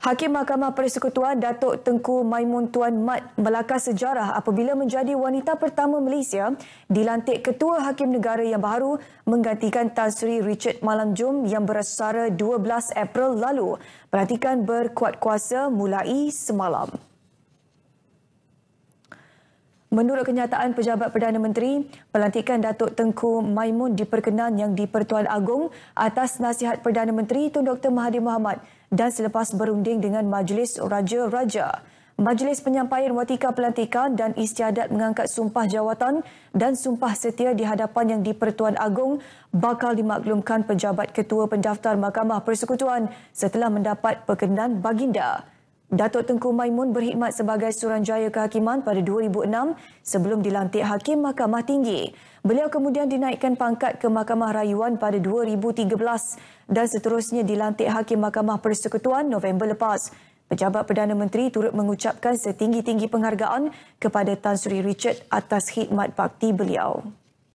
Hakim Mahkamah Persekutuan Datuk Tengku Maimun Tuan Mat Melaka sejarah apabila menjadi wanita pertama Malaysia dilantik Ketua Hakim Negara yang baru menggantikan Tan Sri Richard Malamjum yang bersara 12 April lalu. Perhatikan berkuat kuasa mulai semalam. Menurut kenyataan Pejabat Perdana Menteri, pelantikan Datuk Tengku Maimun diperkenan yang di-Pertuan Agong atas nasihat Perdana Menteri Tun Dr. Mahathir Mohamad dan selepas berunding dengan Majlis Raja-Raja. Majlis penyampaian watika pelantikan dan istiadat mengangkat sumpah jawatan dan sumpah setia di hadapan yang di-Pertuan Agong bakal dimaklumkan Pejabat Ketua Pendaftar Mahkamah Persekutuan setelah mendapat perkenan baginda. Datuk Tengku Maimun berkhidmat sebagai Suranjaya Kehakiman pada 2006 sebelum dilantik Hakim Mahkamah Tinggi. Beliau kemudian dinaikkan pangkat ke Mahkamah Rayuan pada 2013 dan seterusnya dilantik Hakim Mahkamah Persekutuan November lepas. Pejabat Perdana Menteri turut mengucapkan setinggi-tinggi penghargaan kepada Tan Sri Richard atas khidmat bakti beliau.